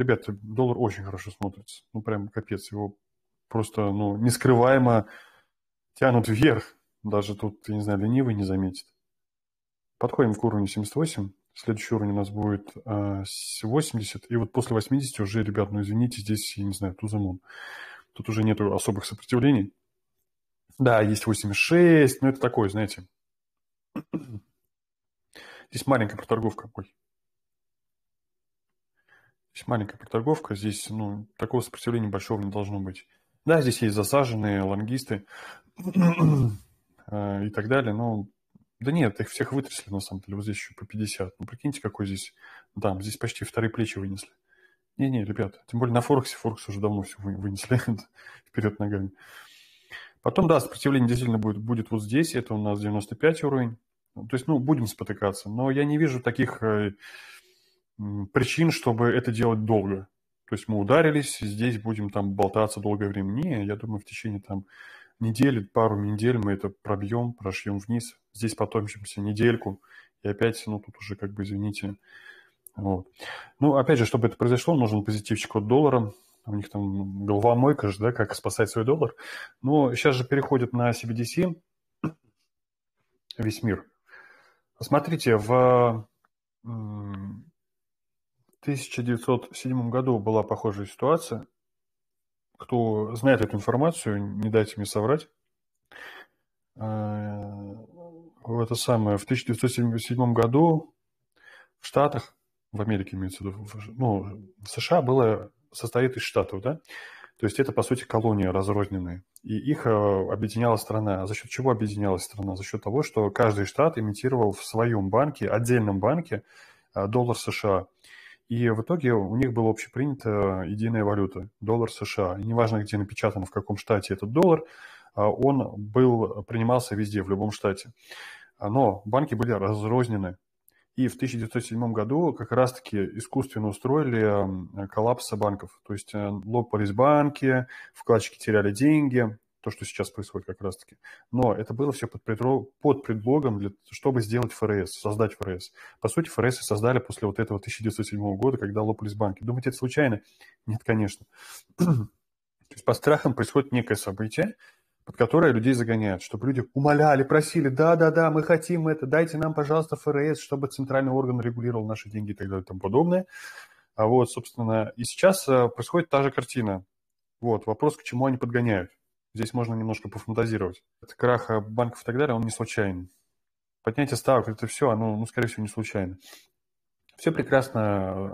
Ребят, доллар очень хорошо смотрится. Ну, прям капец. Его просто, ну, нескрываемо тянут вверх. Даже тут, я не знаю, ленивый не заметит. Подходим к уровню 78. Следующий уровень у нас будет э, а, 80. И вот после 80 уже, ребят, ну, извините, здесь, я не знаю, тузамон. Тут уже нету особых сопротивлений. Да, есть 86, но это такое, знаете. Здесь маленькая проторговка. Ой, Здесь маленькая проторговка, здесь ну, такого сопротивления большого не должно быть. Да, здесь есть засаженные, лонгисты э, и так далее, но да нет, их всех вытрясли на самом деле, вот здесь еще по 50. Ну, прикиньте, какой здесь дам, здесь почти вторые плечи вынесли. Не-не, ребят, тем более на Форексе, Форекс уже давно все вынесли вперед ногами. Потом, да, сопротивление действительно будет, будет вот здесь, это у нас 95 уровень. То есть, ну, будем спотыкаться, но я не вижу таких э, причин, чтобы это делать долго. То есть мы ударились, здесь будем там болтаться долгое время. Не, я думаю, в течение там недели, пару недель мы это пробьем, прошьем вниз, здесь потомчимся недельку, и опять, ну, тут уже как бы, извините. Вот. Ну, опять же, чтобы это произошло, нужен позитивчик от доллара. У них там головомойка же, да, как спасать свой доллар. Но сейчас же переходит на CBDC весь мир. Смотрите, в 1907 году была похожая ситуация. Кто знает эту информацию, не дайте мне соврать. Э, это самое, в 1907 году в Штатах, в Америке имеется в виду, ну, США было, состоит из Штатов, да? То есть это, по сути, колонии разрозненные. И их э, объединяла страна. А за счет чего объединялась страна? За счет того, что каждый штат имитировал в своем банке, отдельном банке, э, доллар США – и в итоге у них была общепринята единая валюта – доллар США. И неважно, где напечатан, в каком штате этот доллар, а, он был, принимался везде, в любом штате. Но банки были разрознены. И в 1907 году как раз-таки искусственно устроили коллапс банков. То есть э, лопались банки, вкладчики теряли деньги, то, что сейчас происходит как раз-таки. Но это было все под, предлог, под предлогом, для, чтобы сделать ФРС, создать ФРС. По сути, ФРС и создали после вот этого 1907 года, когда лопались банки. Думаете, это случайно? Нет, конечно. то есть по страхам происходит некое событие, под которое людей загоняют, чтобы люди умоляли, просили, да-да-да, мы хотим это, дайте нам, пожалуйста, ФРС, чтобы центральный орган регулировал наши деньги и так далее и тому подобное. А вот, собственно, и сейчас э, происходит та же картина. Вот, вопрос, к чему они подгоняют. Здесь можно немножко пофантазировать. Этот крах банков и так далее, он не случайный. Поднятие ставок, это все, оно, ну, скорее всего, не случайно. Все прекрасно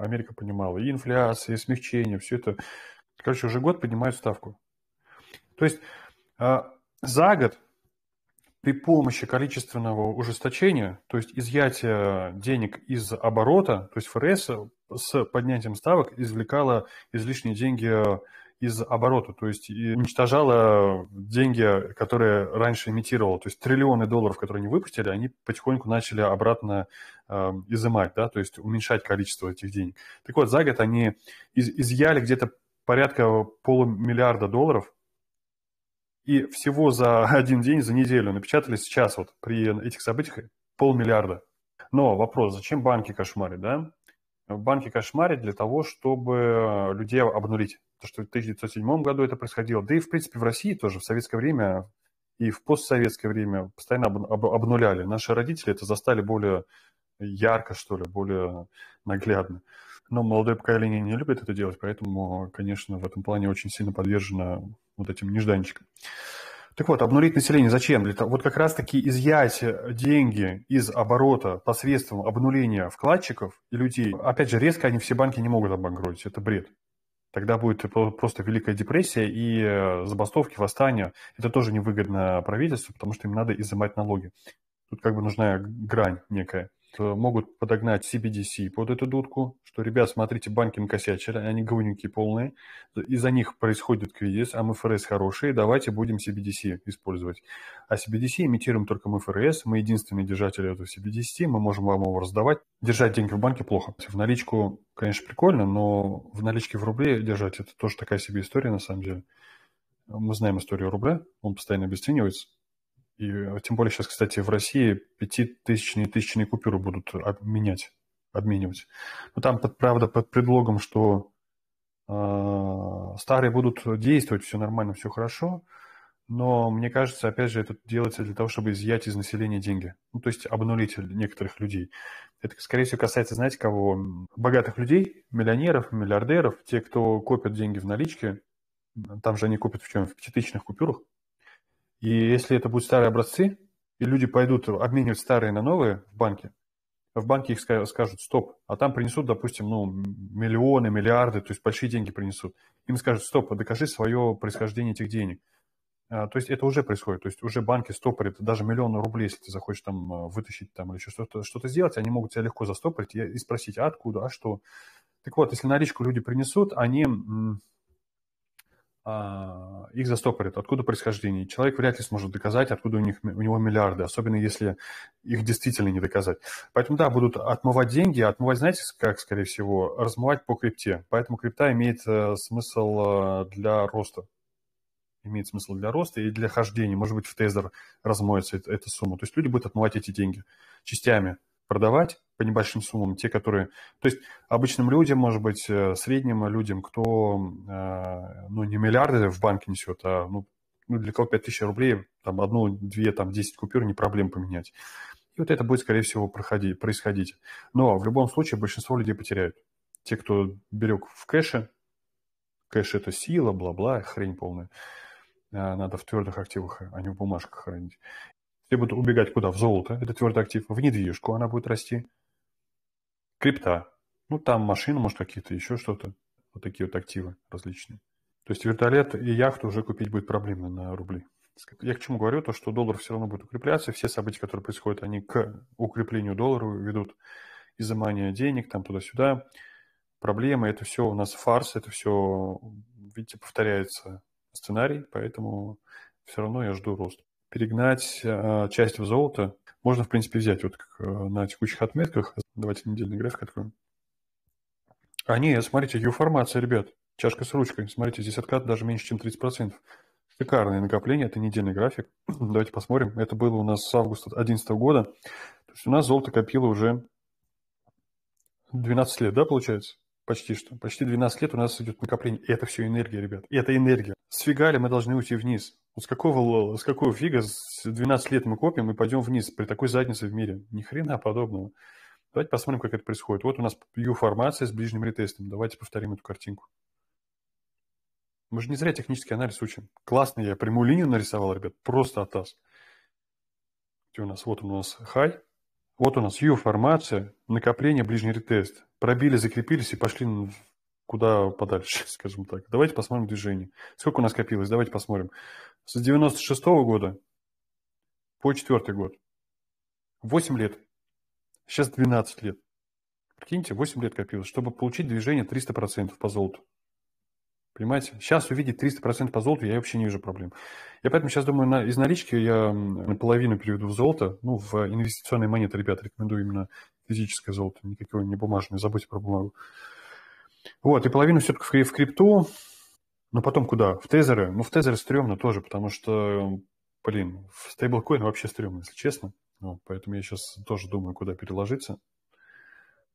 э, Америка понимала. И инфляция, и смягчение, все это. Короче, уже год поднимают ставку. То есть э, за год при помощи количественного ужесточения, то есть изъятия денег из оборота, то есть ФРС с поднятием ставок извлекала излишние деньги э, из оборота, то есть и уничтожала деньги, которые раньше имитировала. То есть триллионы долларов, которые они выпустили, они потихоньку начали обратно э, изымать, да, то есть уменьшать количество этих денег. Так вот, за год они из изъяли где-то порядка полумиллиарда долларов, и всего за один день, за неделю напечатали сейчас вот при этих событиях полмиллиарда. Но вопрос, зачем банки кошмарят, да? Банки кошмарят для того, чтобы э, людей обнулить то, что в 1907 году это происходило, да и, в принципе, в России тоже в советское время и в постсоветское время постоянно об, об, обнуляли. Наши родители это застали более ярко, что ли, более наглядно. Но молодое поколение не любит это делать, поэтому, конечно, в этом плане очень сильно подвержено вот этим нежданчикам. Так вот, обнулить население зачем? Для того, вот как раз-таки изъять деньги из оборота посредством обнуления вкладчиков и людей. Опять же, резко они все банки не могут обанкротить, это бред. Тогда будет просто Великая депрессия и э, забастовки, восстания. Это тоже невыгодно правительству, потому что им надо изымать налоги. Тут как бы нужна грань некая. Э, могут подогнать CBDC под эту дудку, что, ребят, смотрите, банки накосячили, они говнюки полные, из-за них происходит кризис, а МФРС хорошие, давайте будем CBDC использовать. А CBDC имитируем только МФРС, мы единственные держатели этого CBDC, мы можем вам его раздавать. Держать деньги в банке плохо. В наличку, конечно, прикольно, но в наличке в рубле держать это тоже такая себе история на самом деле. Мы знаем историю рубля, он постоянно обесценивается. И а, тем более сейчас, кстати, в России пятитысячные и тысячные купюры будут обменять, обменивать. Но там, под, правда, под предлогом, что э, старые будут действовать, все нормально, все хорошо, но мне кажется, опять же, это делается для того, чтобы изъять из населения деньги. Ну, то есть обнулить некоторых людей. Это, скорее всего, касается, знаете, кого? Богатых людей, миллионеров, миллиардеров, те, кто копят деньги в наличке. Там же они копят в чем? В пятитысячных купюрах. И если это будут старые образцы, и люди пойдут обменивать старые на новые в банке, в банке их скажут «стоп», а там принесут, допустим, ну, миллионы, миллиарды, то есть большие деньги принесут. Им скажут «стоп, докажи свое происхождение этих денег». А, то есть это уже происходит, то есть уже банки стопорят даже миллион рублей, если ты захочешь там а, вытащить там или еще что-то что сделать, они могут тебя легко застопорить и спросить «а откуда?», «а что?». Так вот, если наличку люди принесут, они а, их застопорит, откуда происхождение. Человек вряд ли сможет доказать, откуда у, них, у него миллиарды, особенно если их действительно не доказать. Поэтому, да, будут отмывать деньги, а отмывать, знаете, как, скорее всего, размывать по крипте. Поэтому крипта имеет э, смысл э, для роста имеет смысл для роста и для хождения. Может быть, в тезер размоется эта, эта сумма. То есть люди будут отмывать эти деньги частями продавать по небольшим суммам, те, которые... То есть обычным людям, может быть, э, средним людям, кто э, ну, не миллиарды в банке несет, а ну, ну для кого 5000 рублей, там одну, две, там 10 купюр, не проблем поменять. И вот это будет, скорее всего, проходить, происходить. Но в любом случае большинство людей потеряют. Те, кто берег в кэше, кэш – это сила, бла-бла, хрень полная. Э, надо в твердых активах, а не в бумажках хранить. Все будут убегать куда? В золото. Это твердый актив. В недвижку она будет расти. Крипта. Ну, там машины, может, какие-то, еще что-то. Вот такие вот активы различные. То есть вертолет и яхту уже купить будет проблемно на рубли. Я к чему говорю? То, что доллар все равно будет укрепляться. Все события, которые происходят, они к укреплению доллара ведут. Изымание денег, там туда-сюда. Проблемы, это все у нас фарс, это все, видите, повторяется сценарий, поэтому все равно я жду рост перегнать э, часть в золото можно, в принципе, взять вот как, э, на текущих отметках. Давайте недельный график откроем. А нет, смотрите, U-формация, ребят. Чашка с ручкой. Смотрите, здесь откат даже меньше, чем 30%. Шикарное накопление, это недельный график. Давайте посмотрим. Это было у нас с августа 2011 года. То есть у нас золото копило уже 12 лет, да, получается? почти что, почти 12 лет у нас идет накопление. И это все энергия, ребят. И это энергия. С фигали мы должны уйти вниз. Вот с какого, с какого фига с 12 лет мы копим и пойдем вниз при такой заднице в мире? Ни хрена подобного. Давайте посмотрим, как это происходит. Вот у нас U-формация с ближним ретестом. Давайте повторим эту картинку. Мы же не зря технический анализ учим. Классно я прямую линию нарисовал, ребят. Просто атас. Где у нас? Вот у нас хай. Вот у нас U-формация, накопление, ближний ретест пробили, закрепились и пошли куда подальше, скажем так. Давайте посмотрим движение. Сколько у нас копилось? Давайте посмотрим. С 96 -го года по 4 год. 8 лет. Сейчас 12 лет. Прикиньте, 8 лет копилось, чтобы получить движение 300% по золоту. Понимаете? Сейчас увидеть 300% по золоту, я вообще не вижу проблем. Я поэтому сейчас думаю, на, из налички я наполовину переведу в золото, ну, в инвестиционные монеты, ребята, рекомендую именно физическое золото, никакого не бумажное, забудьте про бумагу. Вот, и половину все-таки в крипту, но потом куда? В тезеры? Ну, в тезеры стрёмно тоже, потому что, блин, в стейблкоин вообще стрёмно, если честно. Вот, ну, поэтому я сейчас тоже думаю, куда переложиться.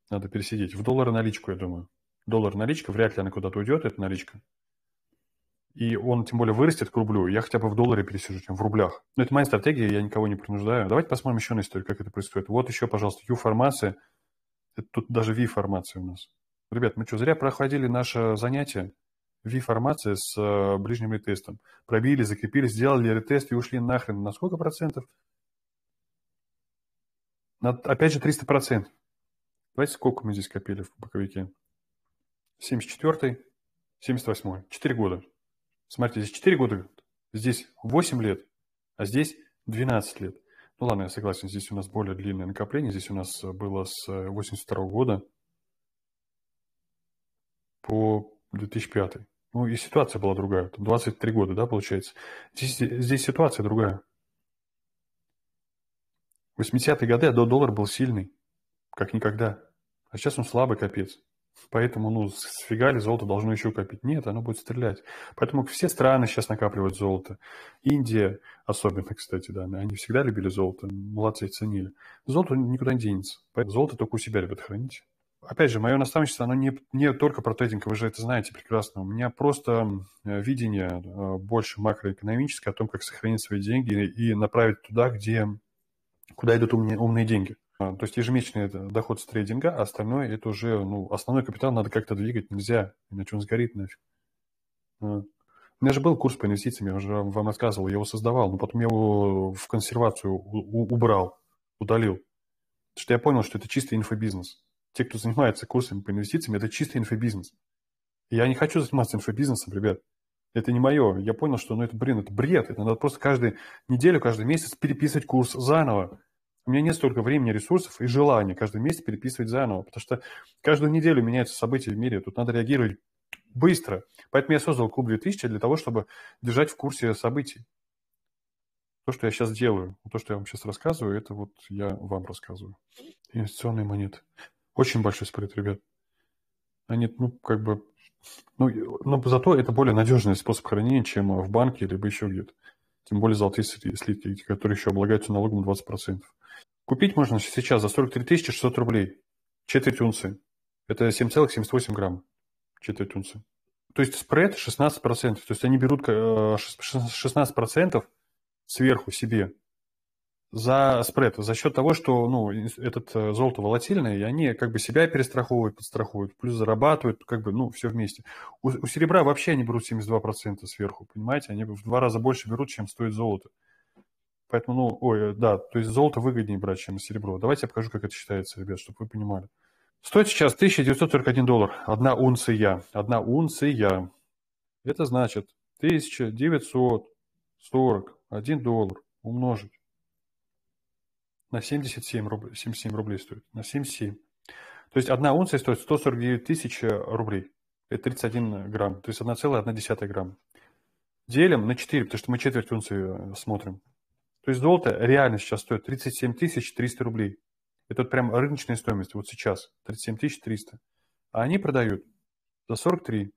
Надо пересидеть. В доллары наличку, я думаю. Доллар наличка, вряд ли она куда-то уйдет, эта наличка и он тем более вырастет к рублю, я хотя бы в долларе пересижу, чем в рублях. Но это моя стратегия, я никого не принуждаю. Давайте посмотрим еще на историю, как это происходит. Вот еще, пожалуйста, U-формация. Это тут даже V-формация у нас. Ребят, мы что, зря проходили наше занятие? V-формация с э, ближним ретестом. Пробили, закрепили, сделали ретест и ушли нахрен. На сколько процентов? На, опять же, 300 процентов. Давайте сколько мы здесь копили в боковике? 74-й, 78-й. 4 года. Смотрите, здесь 4 года, здесь 8 лет, а здесь 12 лет. Ну ладно, я согласен, здесь у нас более длинное накопление, здесь у нас э, было с 82 э, года по 2005. Ну и ситуация была другая, 23 года, да, получается. Здесь, здесь ситуация другая. 80-е годы а до доллар был сильный, как никогда. А сейчас он слабый, капец. Поэтому, ну, сфигали, золото должно еще копить. Нет, оно будет стрелять. Поэтому все страны сейчас накапливают золото. Индия особенно, кстати, да, они всегда любили золото, молодцы и ценили. Золото никуда не денется. Поэтому золото только у себя любят хранить. Опять же, мое наставничество, оно не, не только про трейдинг, вы же это знаете прекрасно. У меня просто видение э, больше макроэкономическое о том, как сохранить свои деньги и направить туда, где, куда идут умные, умные деньги. А, то есть ежемесячный доход с трейдинга, а остальное это уже, ну, основной капитал надо как-то двигать, нельзя, иначе он сгорит нафиг. А. У меня же был курс по инвестициям, я уже вам рассказывал, я его создавал, но потом я его в консервацию убрал, удалил. Потому что я понял, что это чистый инфобизнес. Те, кто занимается курсами по инвестициям, это чистый инфобизнес. Я не хочу заниматься инфобизнесом, ребят. Это не мое. Я понял, что, ну, это, блин, это бред. Это надо просто каждую неделю, каждый месяц переписывать курс заново. У меня нет столько времени, ресурсов и желания каждый месяц переписывать заново, потому что каждую неделю меняются события в мире, тут надо реагировать быстро. Поэтому я создал клуб 2000 для того, чтобы держать в курсе событий. То, что я сейчас делаю, то, что я вам сейчас рассказываю, это вот я вам рассказываю. Инвестиционные монеты. Очень большой спред, ребят. Они, ну, как бы... Ну, но ну, зато это более надежный способ хранения, чем в банке либо еще где-то. Тем более золотые слитки, которые еще облагаются налогом 20%. Купить можно сейчас за 43 600 рублей. Четверть унции. Это 7,78 грамм. Четверть унции. То есть спред 16%. То есть они берут 16% э, сверху себе за спред, за счет того, что ну, этот э, золото волатильное, и они как бы себя перестраховывают, подстраховывают, плюс зарабатывают, как бы, ну, все вместе. У, у серебра вообще они берут 72% сверху, понимаете? Они в два раза больше берут, чем стоит золото. Поэтому, ну, ой, э, да, то есть золото выгоднее брать, чем серебро. Давайте я покажу, как это считается, ребят, чтобы вы понимали. Стоит сейчас 1941 доллар, одна унция, одна унция. Это значит 1941 доллар умножить на 77 рублей, 77 рублей стоит, на 77. То есть одна унция стоит 149 тысяч э, рублей. Это 31 грамм, то есть 1,1 грамм. Делим на 4, потому что мы четверть унции э, смотрим. То есть золото реально сейчас стоит 37 300 рублей. Это вот прям рыночная стоимость вот сейчас, 37 300. А они продают за 43.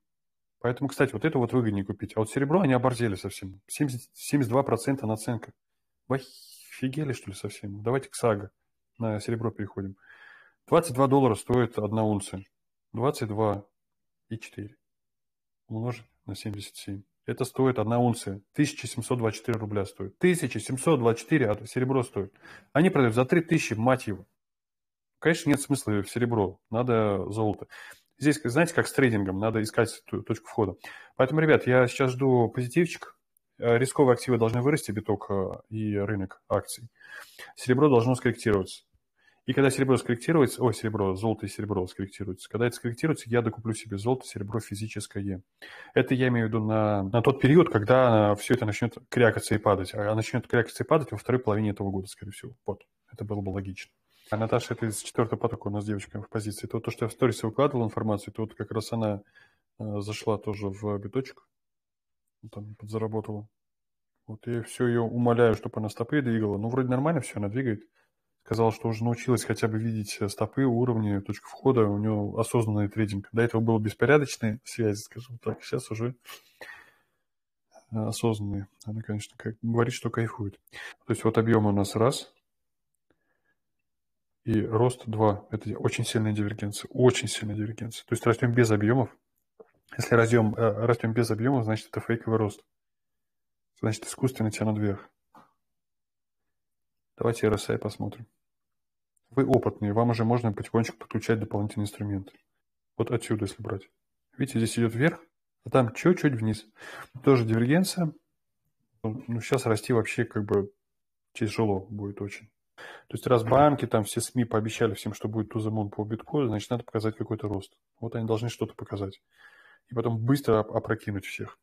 Поэтому, кстати, вот это вот выгоднее купить. А вот серебро они оборзели совсем. 70, 72% наценка. Вы офигели, что ли, совсем? Давайте к САГО на серебро переходим. 22 доллара стоит одна унция. 22 и 4 умножить на 77. Это стоит одна унция. 1724 рубля стоит. 1724 от а, серебро стоит. Они продают за 3000, мать его. Конечно, нет смысла в серебро. Надо золото. Здесь, знаете, как с трейдингом, надо искать точку входа. Поэтому, ребят, я сейчас жду позитивчик. Э, рисковые активы должны вырасти, биток э, и рынок акций. Серебро должно скорректироваться. И когда серебро скорректируется, ой, серебро, золото и серебро скорректируется, когда это скорректируется, я докуплю себе золото, серебро физическое. Это я имею в виду на, на тот период, когда а, все это начнет крякаться и падать. А начнет крякаться и падать во второй половине этого года, скорее всего. Вот, это было бы логично. А Наташа, это из четвертого потока у нас девочка в позиции. То, то что я в сторисе выкладывал информацию, то вот как раз она э, зашла тоже в биточек, там подзаработала. Вот я все ее умоляю, чтобы она стопы двигала. Ну, вроде нормально все, она двигает сказал, что уже научилась хотя бы видеть э, стопы, уровни, точку входа, у нее осознанный трейдинг. До этого было беспорядочный связи, скажем так, сейчас уже э, осознанные. Она, конечно, как говорит, что кайфует. То есть вот объем у нас раз, и рост два Это очень сильная дивергенция, очень сильная дивергенция. То есть растем без объемов. Если разъем, э, растем без объемов, значит, это фейковый рост. Значит, искусственно тянут вверх. Давайте RSI посмотрим. Вы опытные, вам уже можно потихонечку подключать дополнительные инструменты. Вот отсюда, если брать. Видите, здесь идет вверх, а там чуть-чуть вниз. Тоже дивергенция. Ну, сейчас ну, расти вообще как бы тяжело будет очень. То есть раз банки, там все СМИ пообещали всем, что будет тузамон по биткоину, значит, надо показать какой-то рост. Вот они должны что-то показать. И потом быстро опрокинуть всех.